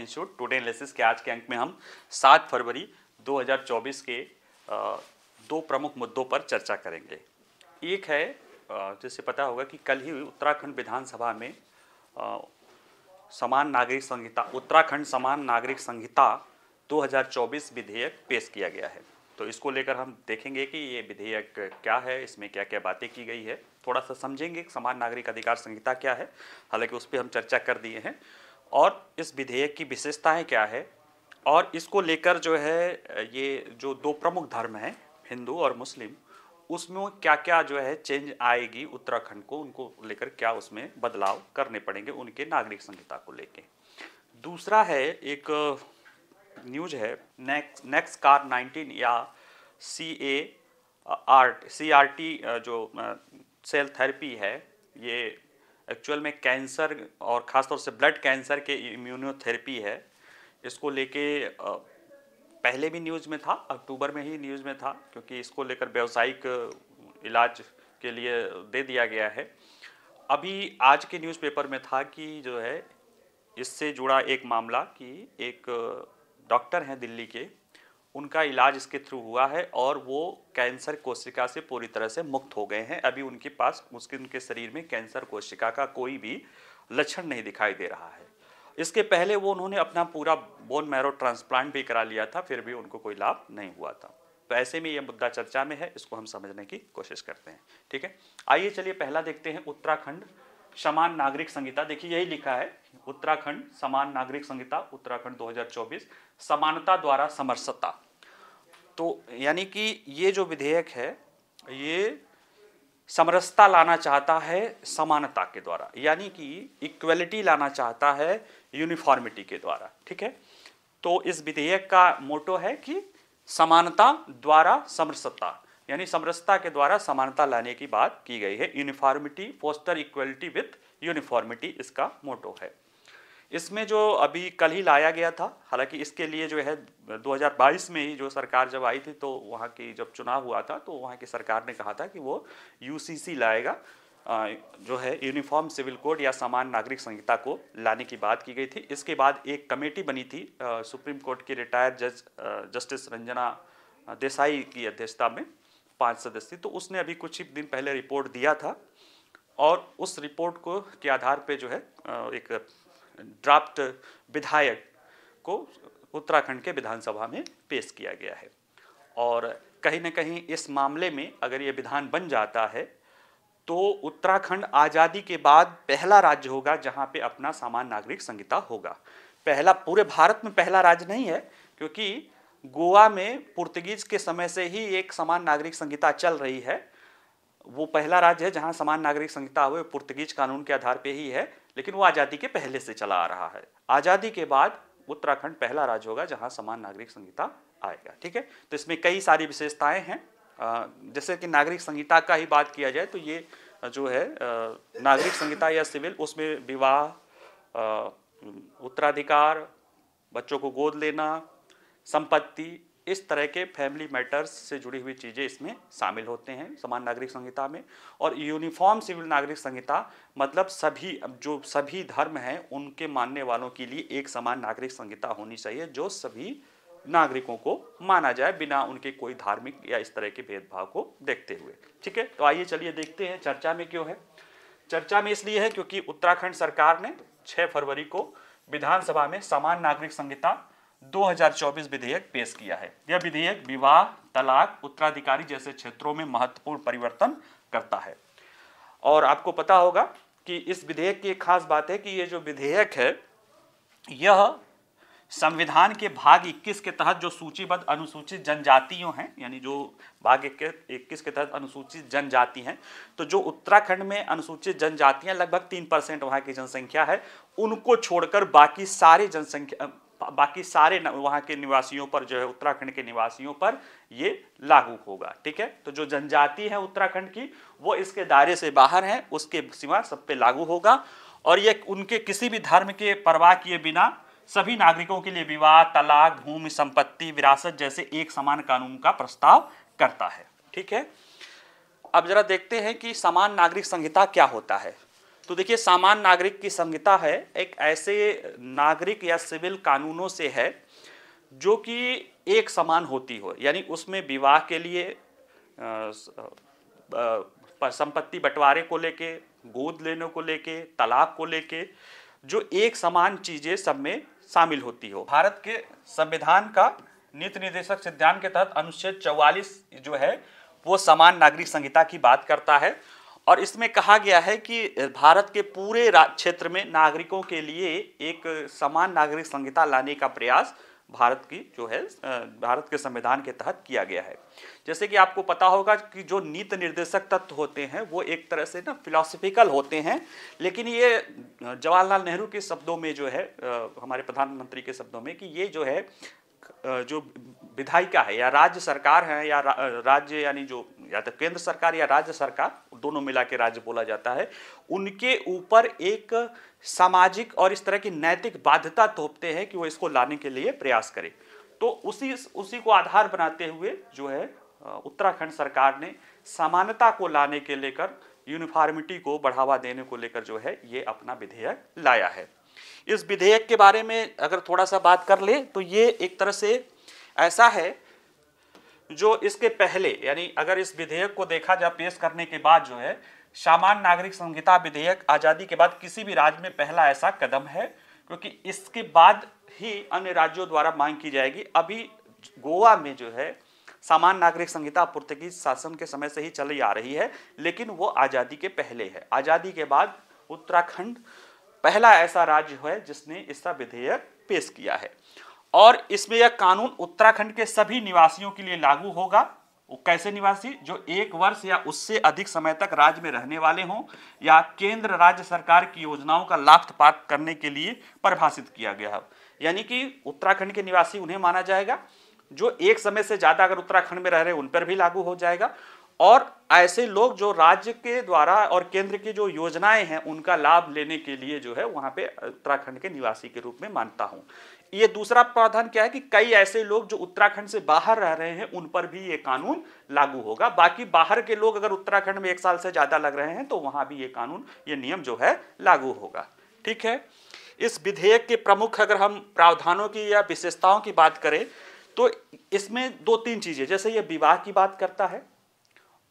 institute today analysis के आज के अंक में हम 7 फरवरी 2024 के दो प्रमुख मुद्दों पर चर्चा करेंगे एक है जिससे पता होगा कि कल ही उत्तराखंड विधानसभा में समान नागरिक संहिता उत्तराखंड समान नागरिक संहिता 2024 विधेयक पेश किया गया है तो इसको लेकर हम देखेंगे कि ये विधेयक क्या है इसमें क्या क्या बातें की गई है थोड़ा सा समझेंगे समान नागरिक अधिकार संहिता क्या है हालांकि उस पर हम चर्चा कर दिए हैं और इस विधेयक की विशेषताएं क्या है और इसको लेकर जो है ये जो दो प्रमुख धर्म हैं हिंदू और मुस्लिम उसमें क्या क्या जो है चेंज आएगी उत्तराखंड को उनको लेकर क्या उसमें बदलाव करने पड़ेंगे उनके नागरिक संहिता को लेके दूसरा है एक न्यूज है नेक्स्ट नेक्स्ट कार 19 या C A R C R T जो सेल थेरेपी है ये एक्चुअल में कैंसर और ख़ासतौर से ब्लड कैंसर के इम्यूनोथेरेपी है इसको लेके पहले भी न्यूज़ में था अक्टूबर में ही न्यूज़ में था क्योंकि इसको लेकर व्यावसायिक इलाज के लिए दे दिया गया है अभी आज के न्यूज़पेपर में था कि जो है इससे जुड़ा एक मामला कि एक डॉक्टर हैं दिल्ली के उनका इलाज इसके थ्रू हुआ है और वो कैंसर कोशिका से पूरी तरह से मुक्त हो गए हैं अभी उनके पास उसके उनके शरीर में कैंसर कोशिका का कोई भी लक्षण नहीं दिखाई दे रहा है इसके पहले वो उन्होंने अपना पूरा बोन मैरो ट्रांसप्लांट भी करा लिया था फिर भी उनको कोई लाभ नहीं हुआ था तो ऐसे में ये मुद्दा चर्चा में है इसको हम समझने की कोशिश करते हैं ठीक है आइए चलिए पहला देखते हैं उत्तराखंड समान नागरिक संहिता देखिए यही लिखा है उत्तराखंड समान नागरिक संहिता उत्तराखंड 2024 समानता द्वारा समरसता तो यानी कि ये जो विधेयक है ये समरसता लाना चाहता है समानता के द्वारा यानी कि इक्वलिटी लाना चाहता है यूनिफॉर्मिटी के द्वारा ठीक है तो इस विधेयक का मोटो है कि समानता द्वारा समरसता यानी समरसता के द्वारा समानता लाने की बात की गई है uniformity foster equality with uniformity इसका मोटो है इसमें जो अभी कल ही लाया गया था हालांकि इसके लिए जो है 2022 में ही जो सरकार जब आई थी तो वहाँ की जब चुनाव हुआ था तो वहाँ की सरकार ने कहा था कि वो यू लाएगा जो है यूनिफॉर्म सिविल कोड या समान नागरिक संहिता को लाने की बात की गई थी इसके बाद एक कमेटी बनी थी सुप्रीम कोर्ट के रिटायर्ड जज जस्टिस रंजना देसाई की अध्यक्षता में पांच सदस्य तो उसने अभी कुछ ही दिन पहले रिपोर्ट दिया था और उस रिपोर्ट को के आधार पे जो है एक ड्राफ्ट विधायक को उत्तराखंड के विधानसभा में पेश किया गया है और कहीं ना कहीं इस मामले में अगर ये विधान बन जाता है तो उत्तराखंड आज़ादी के बाद पहला राज्य होगा जहाँ पे अपना सामान्य नागरिक संहिता होगा पहला पूरे भारत में पहला राज्य नहीं है क्योंकि गोवा में पुर्तगीज के समय से ही एक समान नागरिक संहिता चल रही है वो पहला राज्य है जहां समान नागरिक संहिता हुए पुर्तगीज कानून के आधार पे ही है लेकिन वो आज़ादी के पहले से चला आ रहा है आज़ादी के बाद उत्तराखंड पहला राज्य होगा जहां समान नागरिक संहिता आएगा ठीक है तो इसमें कई सारी विशेषताएं हैं जैसे कि नागरिक संहिता का ही बात किया जाए तो ये जो है नागरिक संहिता या सिविल उसमें विवाह उत्तराधिकार बच्चों को गोद लेना संपत्ति इस तरह के फैमिली मैटर्स से जुड़ी हुई चीज़ें इसमें शामिल होते हैं समान नागरिक संहिता में और यूनिफॉर्म सिविल नागरिक संहिता मतलब सभी जो सभी धर्म हैं उनके मानने वालों के लिए एक समान नागरिक संहिता होनी चाहिए जो सभी नागरिकों को माना जाए बिना उनके कोई धार्मिक या इस तरह के भेदभाव को देखते हुए ठीक है तो आइए चलिए देखते हैं चर्चा में क्यों है चर्चा में इसलिए है क्योंकि उत्तराखंड सरकार ने 6 फरवरी को विधानसभा में समान नागरिक संहिता 2024 विधेयक पेश किया है यह विधेयक विवाह तलाक उत्तराधिकारी जैसे क्षेत्रों में महत्वपूर्ण परिवर्तन करता है और आपको पता होगा कि इस विधेयक की खास बात है कि ये जो विधेयक है यह संविधान के भाग 21 के तहत जो सूचीबद्ध अनुसूचित जनजातियों हैं यानी जो भाग इक्कीस के तहत अनुसूचित जनजाति हैं तो जो उत्तराखंड में अनुसूचित जनजातियां लगभग तीन परसेंट वहाँ की जनसंख्या है उनको छोड़कर बाकी सारे जनसंख्या बाकी सारे वहां के निवासियों पर जो है उत्तराखंड के निवासियों पर ये लागू होगा ठीक है तो जो जनजाति है उत्तराखंड की वो इसके दायरे से बाहर है उसके सिवा सब पे लागू होगा और ये उनके किसी भी धर्म के परवाह किए बिना सभी नागरिकों के लिए विवाह तलाक भूमि संपत्ति विरासत जैसे एक समान कानून का प्रस्ताव करता है ठीक है अब जरा देखते हैं कि समान नागरिक संहिता क्या होता है तो देखिए सामान्य नागरिक की संहिता है एक ऐसे नागरिक या सिविल कानूनों से है जो कि एक समान होती हो यानी उसमें विवाह के लिए संपत्ति बंटवारे को लेके गोद लेने को लेके तलाक को लेके जो एक समान चीज़ें सब में शामिल होती हो भारत के संविधान का नीति निर्देशक सिद्धांत के तहत अनुच्छेद 44 जो है वो समान नागरिक संहिता की बात करता है और इसमें कहा गया है कि भारत के पूरे क्षेत्र में नागरिकों के लिए एक समान नागरिक संहिता लाने का प्रयास भारत की जो है भारत के संविधान के तहत किया गया है जैसे कि आपको पता होगा कि जो नीति निर्देशक तत्व होते हैं वो एक तरह से ना फिलोसफिकल होते हैं लेकिन ये जवाहरलाल नेहरू के शब्दों में जो है हमारे प्रधानमंत्री के शब्दों में कि ये जो है जो विधायिका है या राज्य सरकार है या रा, राज्य यानी जो या तो केंद्र सरकार या राज्य सरकार दोनों मिला के राज्य बोला जाता है उनके ऊपर एक सामाजिक और इस तरह की नैतिक बाध्यता थोपते हैं कि वो इसको लाने के लिए प्रयास करें तो उसी उसी को आधार बनाते हुए जो है उत्तराखंड सरकार ने समानता को लाने के लेकर यूनिफॉर्मिटी को बढ़ावा देने को लेकर जो है ये अपना विधेयक लाया है इस विधेयक के बारे में अगर थोड़ा सा बात कर ले तो ये एक तरह से ऐसा है जो इसके पहले यानी अगर इस विधेयक को देखा जाए पेश करने के बाद जो है सामान नागरिक संहिता विधेयक आज़ादी के बाद किसी भी राज्य में पहला ऐसा कदम है क्योंकि इसके बाद ही अन्य राज्यों द्वारा मांग की जाएगी अभी गोवा में जो है सामान्य नागरिक संहिता पुर्तगीज शासन के समय से ही चली आ रही है लेकिन वो आज़ादी के पहले है आज़ादी के बाद उत्तराखंड पहला ऐसा राज्य है जिसने इसका विधेयक पेश किया है और इसमें यह कानून उत्तराखंड के सभी निवासियों के लिए लागू होगा वो कैसे निवासी जो एक वर्ष या उससे अधिक समय तक राज्य में रहने वाले हों या केंद्र राज्य सरकार की योजनाओं का लाभ प्राप्त करने के लिए परिभाषित किया गया है यानी कि उत्तराखंड के निवासी उन्हें माना जाएगा जो एक समय से ज़्यादा अगर उत्तराखंड में रह रहे उन पर भी लागू हो जाएगा और ऐसे लोग जो राज्य के द्वारा और केंद्र की जो योजनाएं हैं उनका लाभ लेने के लिए जो है वहाँ पे उत्तराखंड के निवासी के रूप में मानता हूँ ये दूसरा प्रावधान क्या है कि कई ऐसे लोग जो उत्तराखंड से बाहर रह रहे हैं उन पर भी ये कानून लागू होगा बाकी बाहर के लोग अगर उत्तराखंड में एक साल से ज़्यादा लग रहे हैं तो वहाँ भी ये कानून ये नियम जो है लागू होगा ठीक है इस विधेयक के प्रमुख अगर हम प्रावधानों की या विशेषताओं की बात करें तो इसमें दो तीन चीज़ें जैसे ये विवाह की बात करता है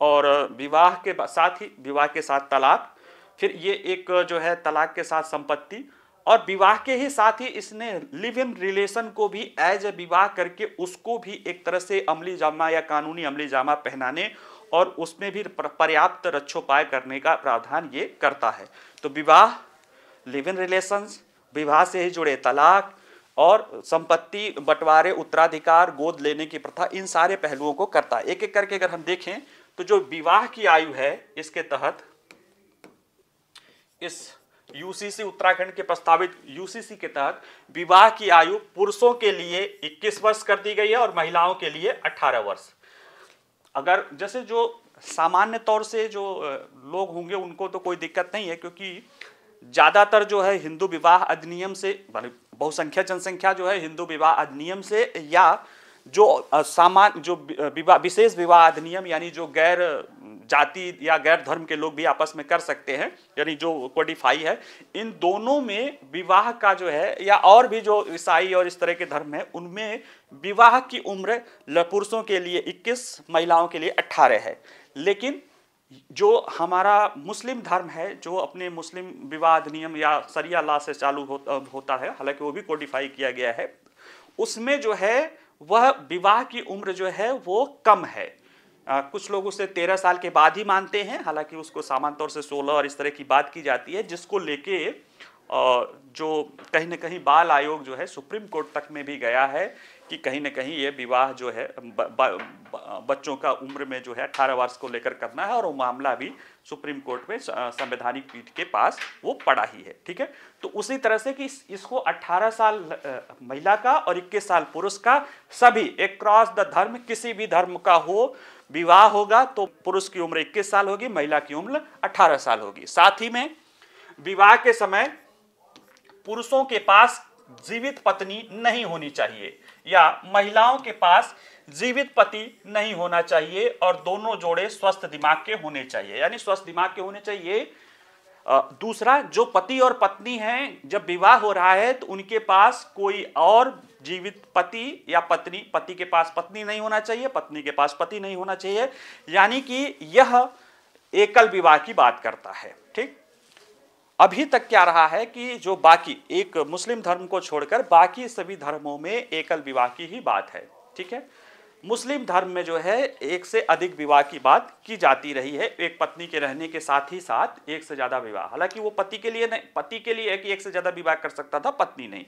और विवाह के साथ ही विवाह के साथ तलाक फिर ये एक जो है तलाक के साथ संपत्ति और विवाह के ही साथ ही इसने लिव इन रिलेशन को भी एज ए विवाह करके उसको भी एक तरह से अमली जामा या कानूनी अमली जामा पहनाने और उसमें भी पर्याप्त रक्षोपाय करने का प्रावधान ये करता है तो विवाह लिव इन रिलेशंस विवाह से ही जुड़े तलाक और संपत्ति बंटवारे उत्तराधिकार गोद लेने की प्रथा इन सारे पहलुओं को करता है एक एक करके अगर हम देखें तो जो विवाह की आयु है इसके तहत इस यूसीसी उत्तराखंड के प्रस्तावित यूसीसी के तहत विवाह की आयु पुरुषों के लिए 21 वर्ष कर दी गई है और महिलाओं के लिए 18 वर्ष अगर जैसे जो सामान्य तौर से जो लोग होंगे उनको तो कोई दिक्कत नहीं है क्योंकि ज़्यादातर जो है हिंदू विवाह अधिनियम से बहुसंख्या जनसंख्या जो है हिंदू विवाह अधिनियम से या जो सामान जो विवाह विशेष विवाह अधिनियम यानी जो गैर जाति या गैर धर्म के लोग भी आपस में कर सकते हैं यानी जो क्वालिफाई है इन दोनों में विवाह का जो है या और भी जो ईसाई और इस तरह के धर्म है उनमें विवाह की उम्र पुरुषों के लिए 21 महिलाओं के लिए 18 है लेकिन जो हमारा मुस्लिम धर्म है जो अपने मुस्लिम विवाह अधिनियम या सरिया ला से चालू हो, होता है हालांकि वो भी क्वालिफाई किया गया है उसमें जो है वह विवाह की उम्र जो है वो कम है आ, कुछ लोग उसे तेरह साल के बाद ही मानते हैं हालांकि उसको सामान्य तौर से सोलह और इस तरह की बात की जाती है जिसको लेके जो कहीं ना कहीं बाल आयोग जो है सुप्रीम कोर्ट तक में भी गया है कि कहीं ना कहीं ये विवाह जो है ब, ब, ब, बच्चों का उम्र में जो है अठारह वर्ष को लेकर करना है और वो मामला भी सुप्रीम कोर्ट में संवैधानिक पीठ के पास वो पड़ा ही है ठीक है तो उसी तरह से कि इस, इसको 18 साल महिला का और 21 साल पुरुष का सभी क्रॉस द धर्म किसी भी धर्म का हो विवाह होगा तो पुरुष की उम्र इक्कीस साल होगी महिला की उम्र अठारह साल होगी साथ ही में विवाह के समय पुरुषों के पास जीवित पत्नी नहीं होनी चाहिए या महिलाओं के पास जीवित पति नहीं होना चाहिए और दोनों जोड़े स्वस्थ दिमाग के होने चाहिए यानी स्वस्थ दिमाग के होने चाहिए दूसरा जो पति और पत्नी हैं जब विवाह हो रहा है तो उनके पास कोई और जीवित पति या पत्नी पति के पास पत्नी नहीं होना चाहिए पत्नी के पास पति नहीं होना चाहिए यानी कि यह एकल विवाह की बात करता है ठीक अभी तक क्या रहा है कि जो बाकी एक मुस्लिम धर्म को छोड़कर बाकी सभी धर्मों में एकल विवाह की ही बात है ठीक है मुस्लिम धर्म में जो है एक से अधिक विवाह की बात की जाती रही है एक पत्नी के रहने के साथ ही साथ एक से ज़्यादा विवाह हालांकि वो पति के लिए नहीं पति के लिए है कि एक से ज़्यादा विवाह कर सकता था पत्नी नहीं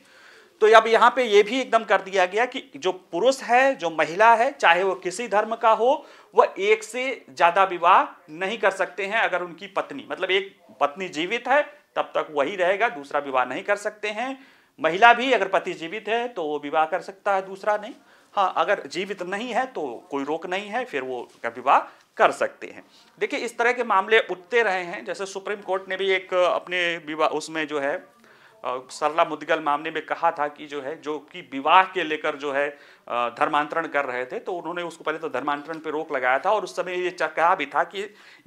तो अब यहाँ पे ये भी एकदम कर दिया गया कि जो पुरुष है जो महिला है चाहे वो किसी धर्म का हो वह एक से ज़्यादा विवाह नहीं कर सकते हैं अगर उनकी पत्नी मतलब एक पत्नी जीवित है तब तक वही रहेगा दूसरा विवाह नहीं कर सकते हैं महिला भी अगर पति जीवित है तो वो विवाह कर सकता है दूसरा नहीं हाँ अगर जीवित नहीं है तो कोई रोक नहीं है फिर वो विवाह कर सकते हैं देखिए इस तरह के मामले उठते रहे हैं जैसे सुप्रीम कोर्ट ने भी एक अपने विवाह उसमें जो है सरला मुदगल मामले में कहा था कि जो है जो कि विवाह के लेकर जो है धर्मांतरण कर रहे थे तो उन्होंने उसको पहले तो धर्मांतरण पे रोक लगाया था और उस समय ये कहा भी था कि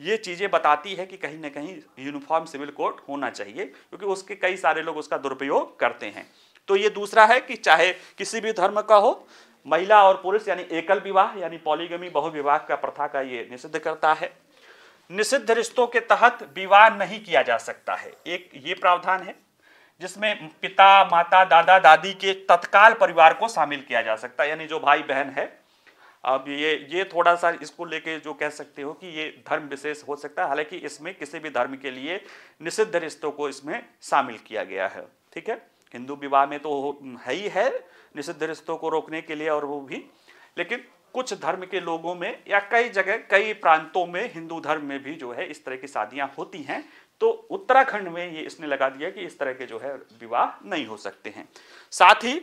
ये चीज़ें बताती है कि कहीं ना कहीं यूनिफॉर्म सिविल कोड होना चाहिए क्योंकि उसके कई सारे लोग उसका दुरुपयोग करते हैं तो ये दूसरा है कि चाहे किसी भी धर्म का हो महिला और पुरुष यानी एकल विवाह यानी पॉलीगमी बहुविवाह का प्रथा का ये निषिद्ध करता है निषिद्ध रिश्तों के तहत विवाह नहीं किया जा सकता है एक ये प्रावधान है जिसमें पिता माता दादा दादी के तत्काल परिवार को शामिल किया जा सकता है यानी जो भाई बहन है अब ये ये थोड़ा सा इसको लेके जो कह सकते हो कि ये धर्म विशेष हो सकता है हालांकि इसमें किसी भी धर्म के लिए निषिद्ध रिश्तों को इसमें शामिल किया गया है ठीक है हिंदू विवाह में तो है ही है निषिद्ध रिश्तों को रोकने के लिए और वो भी लेकिन कुछ धर्म के लोगों में या कई जगह कई प्रांतों में हिंदू धर्म में भी जो है इस तरह की शादियां होती हैं तो उत्तराखंड में ये इसने लगा दिया कि इस तरह के जो है विवाह नहीं हो सकते हैं साथ ही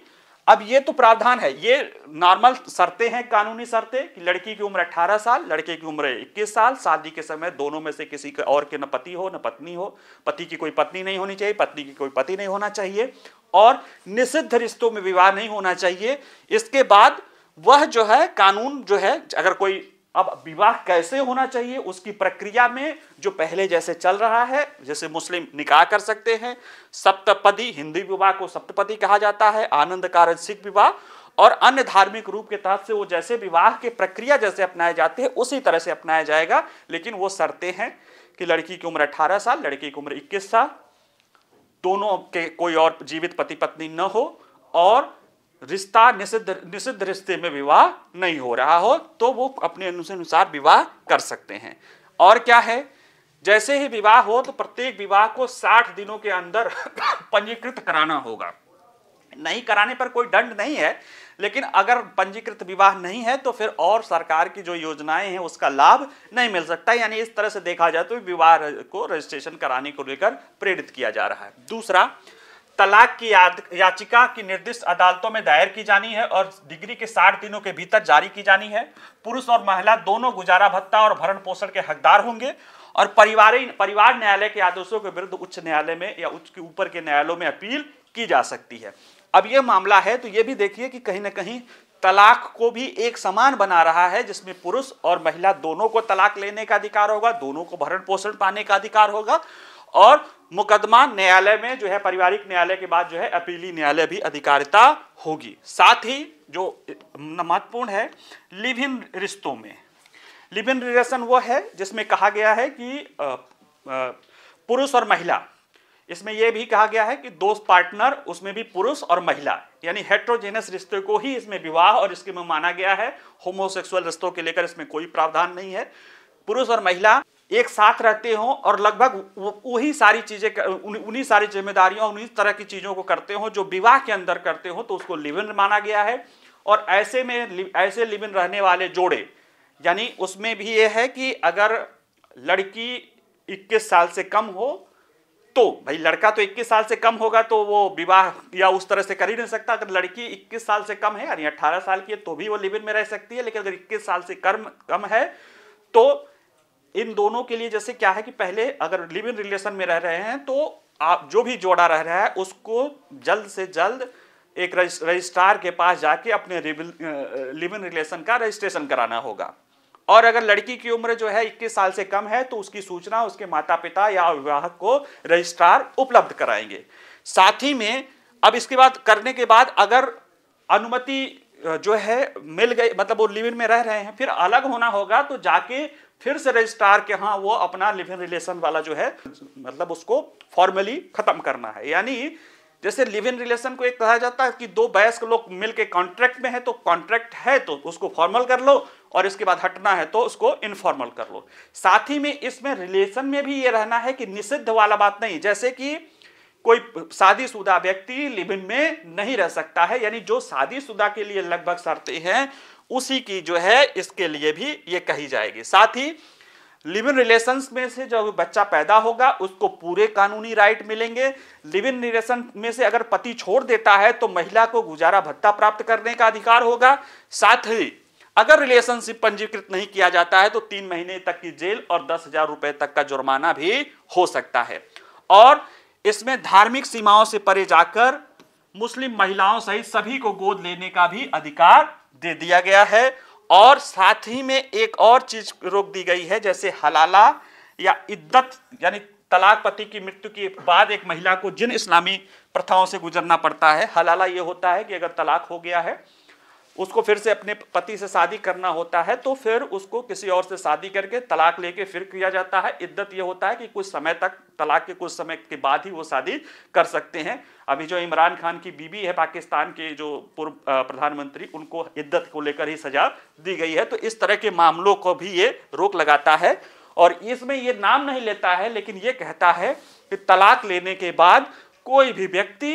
अब ये तो प्रावधान है ये नॉर्मल शर्तें हैं कानूनी शर्तें कि लड़की की उम्र 18 साल लड़के की उम्र 21 साल शादी के समय दोनों में से किसी के और के न पति हो न पत्नी हो पति की कोई पत्नी नहीं होनी चाहिए पत्नी की कोई पति नहीं होना चाहिए और निषिद्ध रिश्तों में विवाह नहीं होना चाहिए इसके बाद वह जो है कानून जो है अगर कोई अब विवाह कैसे होना चाहिए उसकी प्रक्रिया में जो पहले जैसे चल रहा है जैसे मुस्लिम निकाह कर सकते हैं सप्तपदी हिंदी विवाह को सप्तपदी कहा जाता है आनंद कारण सिख विवाह और अन्य धार्मिक रूप के तहत से वो जैसे विवाह के प्रक्रिया जैसे अपनाए जाते हैं उसी तरह से अपनाया जाएगा लेकिन वो शर्ते हैं कि लड़की की उम्र अठारह साल लड़की की उम्र इक्कीस साल दोनों के कोई और जीवित पति पत्नी न हो और रिश्ता निषिद्ध निषिद्ध रिश्ते में विवाह नहीं हो रहा हो तो वो अपने अनुसार विवाह कर सकते हैं और क्या है जैसे ही विवाह हो तो प्रत्येक विवाह को साठ दिनों के अंदर पंजीकृत कराना होगा नहीं कराने पर कोई दंड नहीं है लेकिन अगर पंजीकृत विवाह नहीं है तो फिर और सरकार की जो योजनाएं हैं उसका लाभ नहीं मिल सकता यानी इस तरह से देखा जाए तो विवाह को रजिस्ट्रेशन कराने को लेकर प्रेरित किया जा रहा है दूसरा तलाक की याचिका की निर्दिष्ट अदालतों में दायर की जानी है और डिग्री के साठ दिनों के भीतर जारी की जानी है पुरुष और महिला दोनों गुजारा भत्ता और भरण पोषण के हकदार होंगे और परिवार परिवार न्यायालय के आदेशों के विरुद्ध उच्च न्यायालय में या उच्च के ऊपर के न्यायालयों में अपील की जा सकती है अब यह मामला है तो ये भी देखिए कि कहीं ना कहीं तलाक को भी एक समान बना रहा है जिसमें पुरुष और महिला दोनों को तलाक लेने का अधिकार होगा दोनों को भरण पोषण पाने का अधिकार होगा और मुकदमा न्यायालय में जो है पारिवारिक न्यायालय के बाद जो है अपीली न्यायालय भी अधिकारिता होगी साथ ही जो महत्वपूर्ण है लिव इन रिश्तों में लिव इन रिलेशन वो है जिसमें कहा गया है कि पुरुष और महिला इसमें यह भी कहा गया है कि दो पार्टनर उसमें भी पुरुष और महिला यानी हेट्रोजेनस रिश्ते को ही इसमें विवाह और इसके में माना गया है होमोसेक्सुअल रिश्तों के लेकर इसमें कोई प्रावधान नहीं है पुरुष और महिला एक साथ रहते हो और लगभग वही सारी चीजें उन्हीं सारी जिम्मेदारियों उन्हीं तरह की चीजों को करते हो जो विवाह के अंदर करते हो तो उसको लिविन माना गया है और ऐसे में ऐसे लिविन रहने वाले जोड़े यानी उसमें भी ये है कि अगर लड़की 21 साल से कम हो तो भाई लड़का तो 21 साल से कम होगा तो वो विवाह या उस तरह से कर ही नहीं सकता अगर लड़की 21 साल से कम है यानी 18 साल की है तो भी वो लिविन में रह सकती है लेकिन अगर 21 साल से कम कम है तो इन दोनों के लिए जैसे क्या है कि पहले अगर लिव इन रिलेशन में रह रहे हैं तो आप जो भी जोड़ा रह रहा है उसको जल्द से जल्द एक रजिस्ट्रार के पास जाके अपने लिव इन रिलेशन का रजिस्ट्रेशन कराना होगा और अगर लड़की की उम्र जो है 21 साल से कम है तो उसकी सूचना उसके माता पिता या अभिवाहक को रजिस्ट्रार उपलब्ध कराएंगे साथ ही में अब इसके बाद करने के बाद अगर अनुमति जो है मिल गए मतलब वो लिव इन में रह रहे हैं फिर अलग होना होगा तो जाके फिर से रजिस्ट्रार के हाँ वो अपना लिव इन रिलेशन वाला जो है मतलब उसको फॉर्मली खत्म करना है यानी जैसे लिव इन रिलेशन को एक कहा जाता है कि दो वयस्क लोग मिलके कॉन्ट्रैक्ट में है तो कॉन्ट्रैक्ट है तो उसको फॉर्मल कर लो और इसके बाद हटना है तो उसको इनफॉर्मल कर लो साथ ही में इसमें रिलेशन में भी ये रहना है कि निषिद्ध वाला बात नहीं जैसे कि कोई शादीशुदा व्यक्ति लिविन में नहीं रह सकता है यानी जो शादीशुदा के लिए लगभग शर्तें हैं उसी की जो है इसके लिए भी ये कही जाएगी साथ ही लिव इन रिलेशंस में से जो बच्चा पैदा होगा उसको पूरे कानूनी राइट मिलेंगे लिव इन रिलेशन में से अगर पति छोड़ देता है तो महिला को गुजारा भत्ता प्राप्त करने का अधिकार होगा साथ ही अगर रिलेशनशिप पंजीकृत नहीं किया जाता है तो तीन महीने तक की जेल और दस हजार रुपए तक का जुर्माना भी हो सकता है और इसमें धार्मिक सीमाओं से परे जाकर मुस्लिम महिलाओं सहित सभी को गोद लेने का भी अधिकार दे दिया गया है और साथ ही में एक और चीज रोक दी गई है जैसे हलाला या इद्दत यानी तलाक पति की मृत्यु के बाद एक महिला को जिन इस्लामी प्रथाओं से गुजरना पड़ता है हलाला ये होता है कि अगर तलाक हो गया है उसको फिर से अपने पति से शादी करना होता है तो फिर उसको किसी और से शादी करके तलाक लेके फिर किया जाता है इद्दत ये होता है कि कुछ समय तक तलाक के कुछ समय के बाद ही वो शादी कर सकते हैं अभी जो इमरान खान की बीबी है पाकिस्तान के जो पूर्व प्रधानमंत्री उनको इद्दत को लेकर ही सजा दी गई है तो इस तरह के मामलों को भी ये रोक लगाता है और इसमें ये नाम नहीं लेता है लेकिन ये कहता है कि तलाक लेने के बाद कोई भी व्यक्ति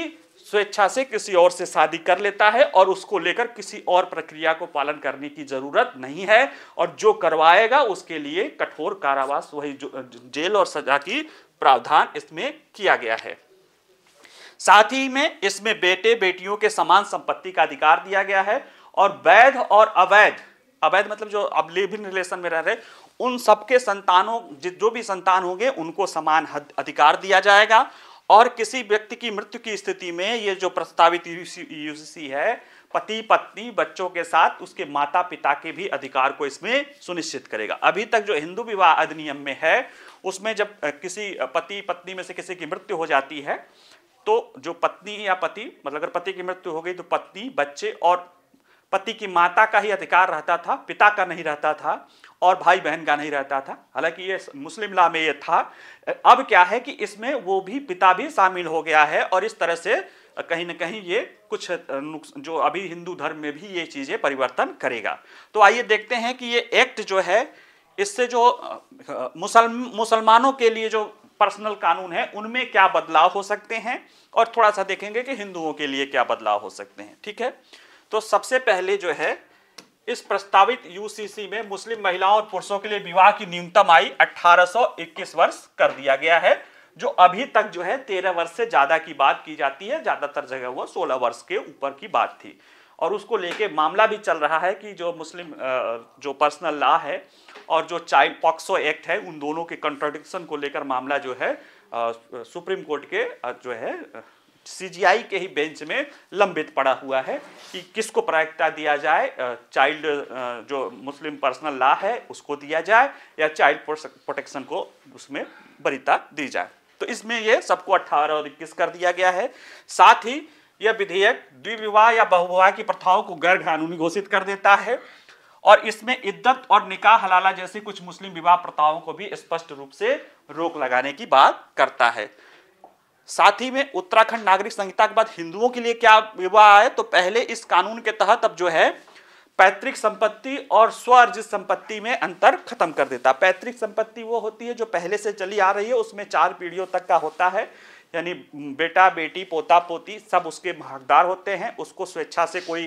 स्वेच्छा से किसी और से शादी कर लेता है और उसको लेकर किसी और प्रक्रिया को पालन करने की जरूरत नहीं है और जो करवाएगा उसके लिए कठोर कारावास वही जेल और सजा की प्रावधान इसमें किया गया है साथ ही में इसमें बेटे बेटियों के समान संपत्ति का अधिकार दिया गया है और वैध और अवैध अवैध मतलब जो अब लिविंग रिलेशन में रह रहे उन सबके संतानों जो भी संतान होंगे उनको समान अधिकार दिया जाएगा और किसी व्यक्ति की मृत्यु की स्थिति में ये जो प्रस्तावित यूसी है पति पत्नी बच्चों के साथ उसके माता पिता के भी अधिकार को इसमें सुनिश्चित करेगा अभी तक जो हिंदू विवाह अधिनियम में है उसमें जब किसी पति पत्नी में से किसी की मृत्यु हो जाती है तो जो पत्नी या पति मतलब अगर पति की मृत्यु हो गई तो पत्नी बच्चे और पति की माता का ही अधिकार रहता था पिता का नहीं रहता था और भाई बहन का नहीं रहता था हालांकि ये मुस्लिम ला में ये था अब क्या है कि इसमें वो भी पिता भी शामिल हो गया है और इस तरह से कहीं ना कहीं ये कुछ जो अभी हिंदू धर्म में भी ये चीज़ें परिवर्तन करेगा तो आइए देखते हैं कि ये एक्ट जो है इससे जो मुसल मुसलमानों के लिए जो पर्सनल कानून है उनमें क्या बदलाव हो सकते हैं और थोड़ा सा देखेंगे कि हिंदुओं के लिए क्या बदलाव हो सकते हैं ठीक है तो सबसे पहले जो है इस प्रस्तावित यूसीसी में मुस्लिम महिलाओं और पुरुषों के लिए विवाह की न्यूनतम आयु 1821 वर्ष कर दिया गया है जो अभी तक जो है 13 वर्ष से ज्यादा की बात की जाती है ज्यादातर जगह वो 16 वर्ष के ऊपर की बात थी और उसको लेके मामला भी चल रहा है कि जो मुस्लिम जो पर्सनल लॉ है और जो चाइल्ड पॉक्सो एक्ट है उन दोनों के कंट्रोडिक्शन को लेकर मामला जो है सुप्रीम कोर्ट के जो है सी के ही बेंच में लंबित पड़ा हुआ है कि किसको प्रायिकता दिया जाए चाइल्ड जो मुस्लिम पर्सनल लॉ है उसको दिया जाए या चाइल्ड प्रोटेक्शन को उसमें वरीता दी जाए तो इसमें यह सबको 18 और 21 कर दिया गया है साथ ही यह विधेयक द्विविवाह या बहुविवाह की प्रथाओं को गैर कानूनी घोषित कर देता है और इसमें इद्दत और निकाह हलाला जैसी कुछ मुस्लिम विवाह प्रथाओं को भी स्पष्ट रूप से रोक लगाने की बात करता है साथ ही में उत्तराखंड नागरिक संहिता के बाद हिंदुओं के लिए क्या विवाह है तो पहले इस कानून के तहत अब जो है पैतृक संपत्ति और स्वर्जित संपत्ति में अंतर खत्म कर देता है पैतृक संपत्ति वो होती है जो पहले से चली आ रही है उसमें चार पीढ़ियों तक का होता है यानी बेटा बेटी पोता पोती सब उसके हकदार होते हैं उसको स्वेच्छा से कोई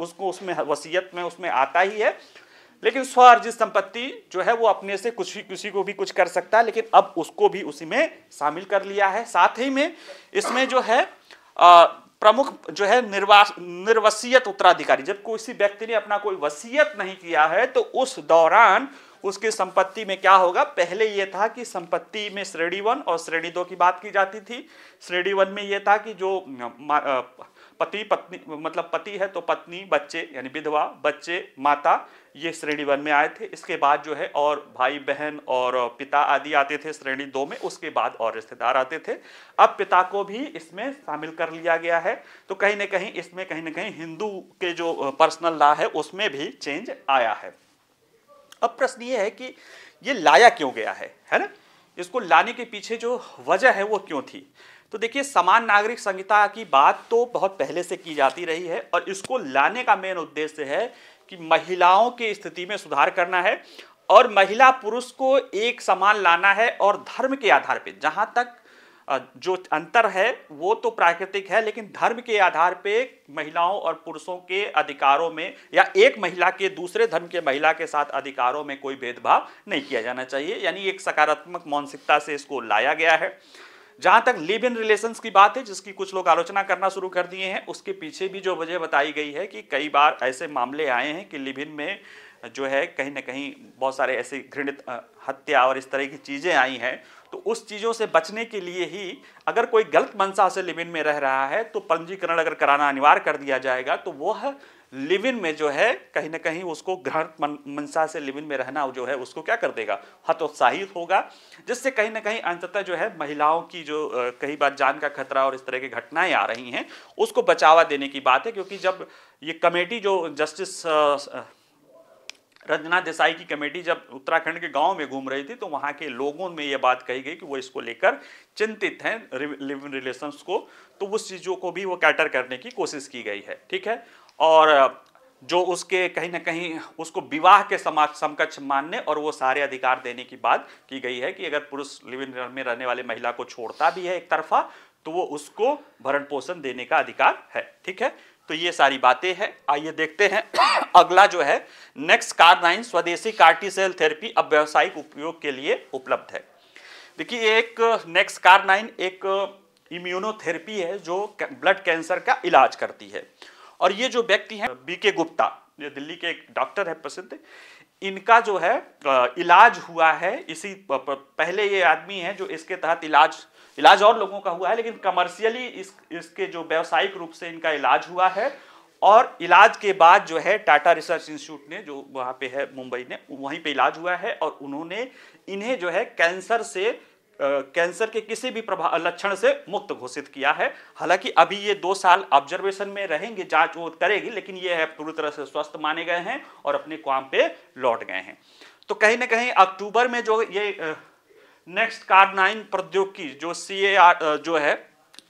उसको उसमें वसीयत में उसमें आता ही है लेकिन स्वार्जित संपत्ति जो है वो अपने से कुछ भी किसी को भी कुछ कर सकता है लेकिन अब उसको भी उसी में शामिल कर लिया है साथ ही में इसमें जो है आ, प्रमुख जो है निर्वास निर्वसीयत उत्तराधिकारी जब किसी व्यक्ति ने अपना कोई वसीयत नहीं किया है तो उस दौरान उसकी संपत्ति में क्या होगा पहले यह था कि संपत्ति में श्रेणी वन और श्रेणी दो की बात की जाती थी श्रेणी वन में यह था कि जो पति पत्नी मतलब पति है तो पत्नी बच्चे यानी विधवा बच्चे माता ये श्रेणी वन में आए थे इसके बाद जो है और भाई बहन और पिता आदि आते थे श्रेणी दो में उसके बाद और रिश्तेदार आते थे अब पिता को भी इसमें शामिल कर लिया गया है तो कहीं ना कहीं इसमें कहीं ना कहीं हिंदू के जो पर्सनल लॉ है उसमें भी चेंज आया है अब प्रश्न ये है कि ये लाया क्यों गया है है ना इसको लाने के पीछे जो वजह है वो क्यों थी तो देखिए समान नागरिक संहिता की बात तो बहुत पहले से की जाती रही है और इसको लाने का मेन उद्देश्य है कि महिलाओं की स्थिति में सुधार करना है और महिला पुरुष को एक समान लाना है और धर्म के आधार पे जहां तक जो अंतर है वो तो प्राकृतिक है लेकिन धर्म के आधार पे महिलाओं और पुरुषों के अधिकारों में या एक महिला के दूसरे धर्म के महिला के साथ अधिकारों में कोई भेदभाव नहीं किया जाना चाहिए यानी एक सकारात्मक मानसिकता से इसको लाया गया है जहां तक लिव इन रिलेशंस की बात है जिसकी कुछ लोग आलोचना करना शुरू कर दिए हैं उसके पीछे भी जो वजह बताई गई है कि कई बार ऐसे मामले आए हैं कि लिव इन में जो है कहीं ना कहीं बहुत सारे ऐसे घृणित हत्या और इस तरह की चीज़ें आई हैं तो उस चीज़ों से बचने के लिए ही अगर कोई गलत मंशा से लिव इन में रह रहा है तो पंजीकरण अगर कराना अनिवार्य कर दिया जाएगा तो वह लिव इन में जो है कहीं ना कहीं उसको ग्रहण मनसा से लिव इन में रहना जो है उसको क्या कर देगा हतोत्साहित होगा जिससे कहीं ना कहीं अंततः जो है महिलाओं की जो कई बार जान का खतरा और इस तरह की घटनाएं आ रही हैं उसको बचावा देने की बात है क्योंकि जब ये कमेटी जो जस्टिस रंजना देसाई की कमेटी जब उत्तराखंड के गांव में घूम रही थी तो वहां के लोगों में ये बात कही गई कि वो इसको लेकर चिंतित हैं लिव इन रिलेशन को तो उस चीज़ों को भी वो कैटर करने की कोशिश की गई है ठीक है और जो उसके कहीं ना कहीं उसको विवाह के समाज समकक्ष मानने और वो सारे अधिकार देने की बात की गई है कि अगर पुरुष लिविंग में रहने वाले महिला को छोड़ता भी है एक तरफा तो वो उसको भरण पोषण देने का अधिकार है ठीक है तो ये सारी बातें हैं आइए देखते हैं अगला जो है नेक्स्ट कार नाइन स्वदेशी कार्टी सेल थेरेपी अब व्यावसायिक उपयोग के लिए उपलब्ध है देखिए एक नेक्स्ट कार नाइन एक इम्यूनोथेरेपी है जो ब्लड कैंसर का इलाज करती है और ये जो व्यक्ति हैं बीके गुप्ता ये दिल्ली के एक डॉक्टर है प्रसिद्ध इनका जो है इलाज हुआ है इसी पहले ये आदमी है जो इसके तहत इलाज इलाज और लोगों का हुआ है लेकिन कमर्शियली इस इसके जो व्यावसायिक रूप से इनका इलाज हुआ है और इलाज के बाद जो है टाटा रिसर्च इंस्टीट्यूट ने जो वहाँ पे है मुंबई ने वहीं पे इलाज हुआ है और उन्होंने इन्हें जो है कैंसर से कैंसर के किसी भी प्रभाव लक्षण से मुक्त घोषित किया है हालांकि अभी ये दो साल ऑब्जर्वेशन में रहेंगे जांच वो करेगी लेकिन ये है पूरी तरह से स्वस्थ माने गए हैं और अपने काम पे लौट गए हैं तो कहीं ना कहीं अक्टूबर में जो ये नेक्स्ट कार्ड नाइन प्रौद्योगिकी जो सी ए आर जो है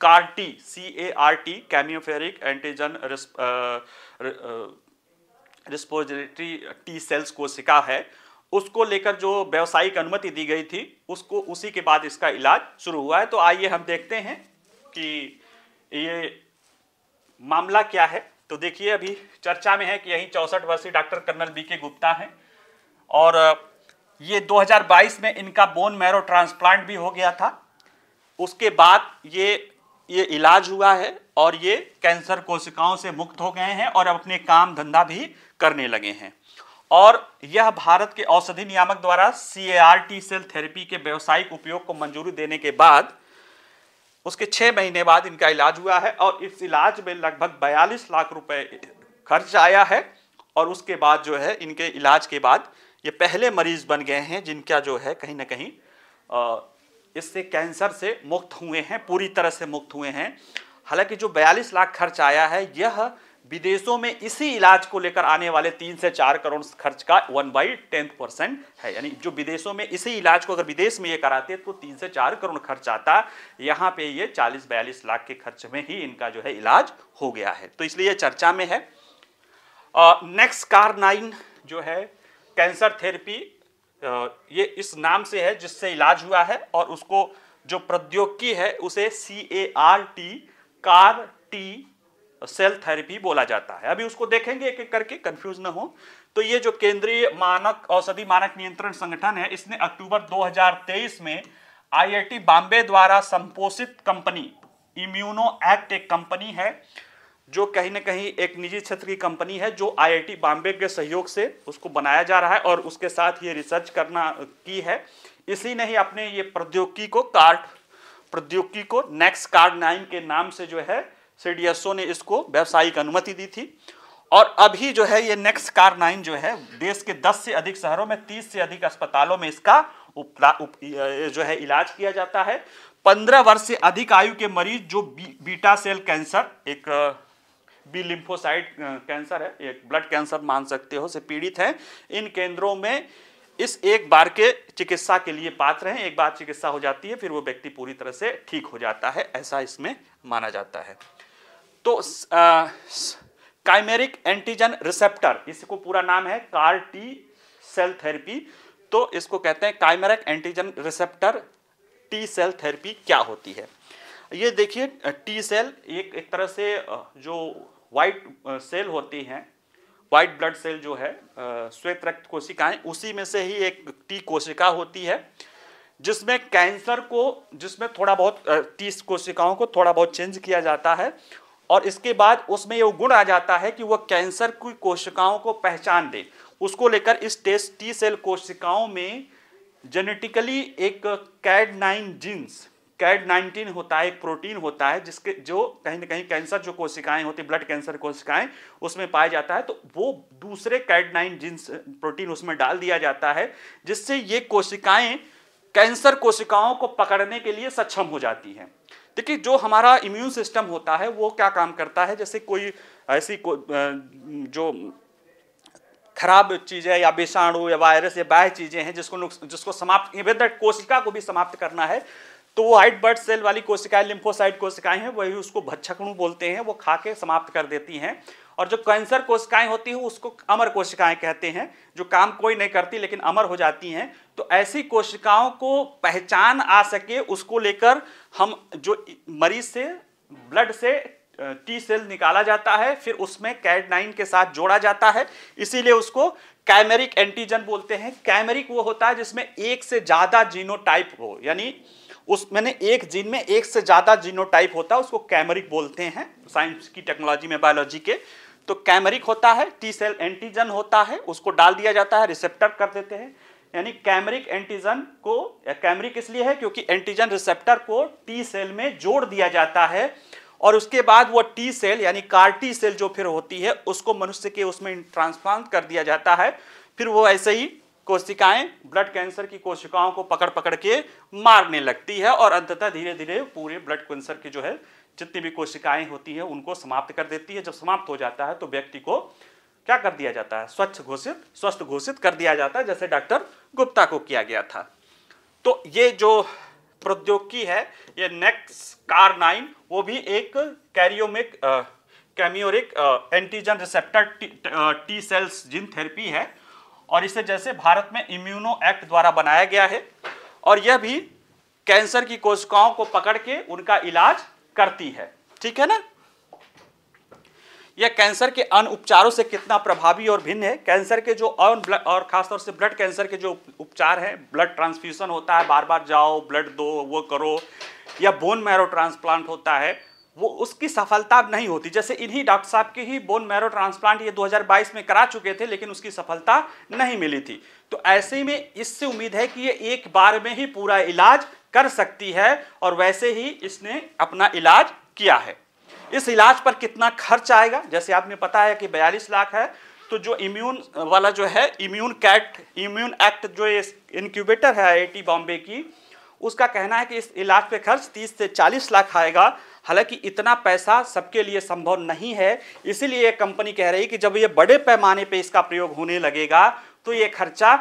car T C A R T chimeric antigen repository T cells को सिका है उसको लेकर जो व्यावसायिक अनुमति दी गई थी उसको उसी के बाद इसका इलाज शुरू हुआ है तो आइए हम देखते हैं कि ये मामला क्या है तो देखिए अभी चर्चा में है कि यही चौंसठ वर्षीय डॉक्टर कर्नल बी के गुप्ता हैं और ये 2022 में इनका बोन मैरो ट्रांसप्लांट भी हो गया था उसके बाद ये ये इलाज हुआ है और ये कैंसर कोशिकाओं से मुक्त हो गए हैं और अब अपने काम धंधा भी करने लगे हैं और यह भारत के औषधि नियामक द्वारा C A R T cell therapy के व्यावसायिक उपयोग को मंजूरी देने के बाद उसके छः महीने बाद इनका इलाज हुआ है और इस इलाज में लगभग बयालीस लाख रुपए खर्च आया है और उसके बाद जो है इनके इलाज के बाद ये पहले मरीज बन गए हैं जिनका जो है कहीं ना कहीं इससे कैंसर से मुक्त हुए हैं पूरी तरह से मुक्त हुए हैं हालांकि जो बयालीस लाख खर्च आया है यह विदेशों में इसी इलाज को लेकर आने वाले तीन से चार करोड़ खर्च का वन बाई टेंथ परसेंट है यानी जो विदेशों में इसी इलाज को अगर विदेश में ये कराते तो तीन से चार करोड़ खर्च आता यहाँ पे ये चालीस बयालीस लाख के खर्च में ही इनका जो है इलाज हो गया है तो इसलिए चर्चा में है नेक्स्ट कार नाइन जो है कैंसर थेरेपी ये इस नाम से है जिससे इलाज हुआ है और उसको जो प्रौद्योगिकी है उसे C A R T car T cell therapy बोला जाता है अभी उसको देखेंगे एक एक करके कंफ्यूज ना हो तो ये जो केंद्रीय मानक औषधि मानक नियंत्रण संगठन है इसने अक्टूबर 2023 में आईआईटी बॉम्बे द्वारा संपोषित कंपनी इम्यूनो एक्ट एक कंपनी है जो कहीं ना कहीं एक निजी क्षेत्र की कंपनी है जो आईआईटी बॉम्बे के सहयोग से उसको बनाया जा रहा है और उसके साथ ये रिसर्च करना की है इसी ने ही अपने ये प्रौद्योगिकी को कार्ड प्रौद्योगिकी को नेक्स्ट कार्ड नाइन के नाम से जो है सी ने इसको व्यावसायिक अनुमति दी थी और अभी जो है ये नेक्स्ट कार नाइन जो है देश के 10 से अधिक शहरों में 30 से अधिक अस्पतालों में इसका उपला उप, जो है इलाज किया जाता है 15 वर्ष से अधिक आयु के मरीज जो बी, बीटा सेल कैंसर एक बी लिम्फोसाइड कैंसर है एक ब्लड कैंसर मान सकते हो से पीड़ित हैं इन केंद्रों में इस एक बार के चिकित्सा के लिए पात्र हैं एक बार चिकित्सा हो जाती है फिर वो व्यक्ति पूरी तरह से ठीक हो जाता है ऐसा इसमें माना जाता है तो काइमेरिक एंटीजन रिसेप्टर इसको पूरा नाम है कार टी सेल थेरेपी तो इसको कहते हैं chimeric antigen receptor T cell therapy क्या होती है ये देखिए टी सेल एक एक तरह से जो वाइट सेल होती हैं वाइट ब्लड सेल जो है श्वेत रक्त कोशिकाएं उसी में से ही एक टी कोशिका होती है जिसमें कैंसर को जिसमें थोड़ा बहुत टी कोशिकाओं को थोड़ा बहुत चेंज किया जाता है और इसके बाद उसमें ये गुण आ जाता है कि वह कैंसर की कोशिकाओं को पहचान दे उसको लेकर इस टेस्ट टी सेल कोशिकाओं में जेनेटिकली एक cad nine genes cad nineteen होता है एक प्रोटीन होता है जिसके जो कहीं ना कहीं कैंसर जो कोशिकाएं होती ब्लड कैंसर कोशिकाएं उसमें पाया जाता है तो वो दूसरे कैड नाइन जीन्स प्रोटीन उसमें डाल दिया जाता है जिससे ये कोशिकाएं कैंसर कोशिकाओं को पकड़ने के लिए सक्षम हो जाती हैं देखिए जो हमारा इम्यून सिस्टम होता है वो क्या काम करता है जैसे कोई ऐसी को, जो खराब चीज़ें या विषाणु या वायरस या बाह्य चीज़ें हैं जिसको जिसको समाप्त कोशिका को भी समाप्त करना है तो वो वाइट ब्लड सेल वाली कोशिकाएं लिम्फोसाइड कोशिकाएं हैं वही उसको भच्छकणु बोलते हैं वो खा के समाप्त कर देती हैं और जो कैंसर कोशिकाएं होती हैं उसको अमर कोशिकाएं कहते हैं जो काम कोई नहीं करती लेकिन अमर हो जाती हैं तो ऐसी कोशिकाओं को पहचान आ सके उसको लेकर हम जो मरीज से ब्लड से टी सेल निकाला जाता है फिर उसमें कैड नाइन के साथ जोड़ा जाता है इसीलिए उसको कैमेरिक एंटीजन बोलते हैं कैमेरिक वो होता है जिसमें एक से ज़्यादा जीनोटाइप हो यानी उस मैंने एक जीन में एक से ज़्यादा जीनोटाइप होता है उसको कैमरिक बोलते हैं साइंस की टेक्नोलॉजी में बायोलॉजी के तो कैमरिक होता है टी सेल एंटीजन होता है उसको डाल दिया जाता है रिसेप्टर कर देते हैं यानी कैमरिक एंटीजन को कैमरिक इसलिए है क्योंकि एंटीजन रिसेप्टर को टी सेल में जोड़ दिया जाता है और उसके बाद वो टी सेल यानी कार्टी सेल जो फिर होती है उसको मनुष्य के उसमें ट्रांसप्लांट कर दिया जाता है फिर वो ऐसे ही कोशिकाएं ब्लड कैंसर की कोशिकाओं को पकड़ पकड़ के मारने लगती है और अंततः धीरे धीरे पूरे ब्लड कैंसर की जो है जितनी भी कोशिकाएं होती हैं उनको समाप्त कर देती है जब समाप्त हो जाता है तो व्यक्ति को क्या कर दिया जाता है स्वच्छ घोषित स्वस्थ घोषित कर दिया जाता है जैसे डॉक्टर गुप्ता को किया गया था तो ये जो प्रौद्योगिकी है ये नेक्स कार नाइन वो भी एक कैरियोमिक chimeric antigen receptor T, cells gene therapy है और इसे जैसे भारत में इम्यूनो एक्ट द्वारा बनाया गया है और यह भी कैंसर की कोशिकाओं को पकड़ के उनका इलाज करती है ठीक है ना यह कैंसर के अन्य उपचारों से कितना प्रभावी और भिन्न है कैंसर के जो अन और खासतौर से ब्लड कैंसर के जो उपचार हैं ब्लड ट्रांसफ्यूज़न होता है बार बार जाओ ब्लड दो वो करो या बोन मैरो ट्रांसप्लांट होता है वो उसकी सफलता नहीं होती जैसे इन्हीं डॉक्टर साहब के ही बोन मैरो ट्रांसप्लांट ये 2022 में करा चुके थे लेकिन उसकी सफलता नहीं मिली थी तो ऐसे में इससे उम्मीद है कि ये एक बार में ही पूरा इलाज कर सकती है और वैसे ही इसने अपना इलाज किया है इस इलाज पर कितना खर्च आएगा जैसे आपने पता है कि बयालीस लाख है तो जो इम्यून वाला जो है इम्यून कैट इम्यून एक्ट जो इनक्यूबेटर है आई बॉम्बे की उसका कहना है कि इस इलाज पे खर्च 30 से 40 लाख आएगा हालांकि इतना पैसा सबके लिए संभव नहीं है इसीलिए कंपनी कह रही है कि जब ये बड़े पैमाने पे इसका प्रयोग होने लगेगा तो ये खर्चा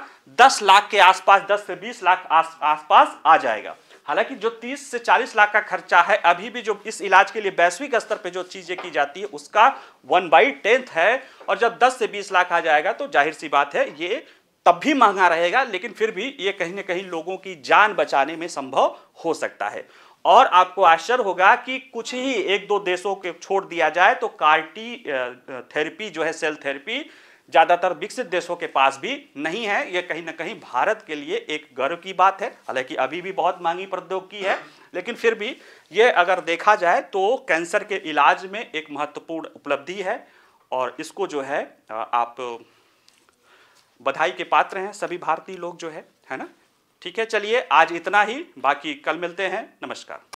10 लाख के आसपास 10 से 20 लाख आसपास आ जाएगा हालांकि जो 30 से 40 लाख का खर्चा है अभी भी जो इस इलाज के लिए वैश्विक स्तर पे जो चीज़ें की जाती है उसका वन बाई टेंथ है और जब 10 से 20 लाख आ जाएगा तो जाहिर सी बात है ये तब भी महंगा रहेगा लेकिन फिर भी ये कहीं ना कहीं लोगों की जान बचाने में संभव हो सकता है और आपको आश्चर्य होगा कि कुछ ही एक दो देशों के छोड़ दिया जाए तो कार्टी थेरेपी जो है सेल थेरेपी ज़्यादातर विकसित देशों के पास भी नहीं है ये कहीं ना कहीं भारत के लिए एक गर्व की बात है हालांकि अभी भी बहुत मांगी प्रौद्योगिकी है लेकिन फिर भी ये अगर देखा जाए तो कैंसर के इलाज में एक महत्वपूर्ण उपलब्धि है और इसको जो है आप बधाई के पात्र हैं सभी भारतीय लोग जो है है ना ठीक है चलिए आज इतना ही बाकी कल मिलते हैं नमस्कार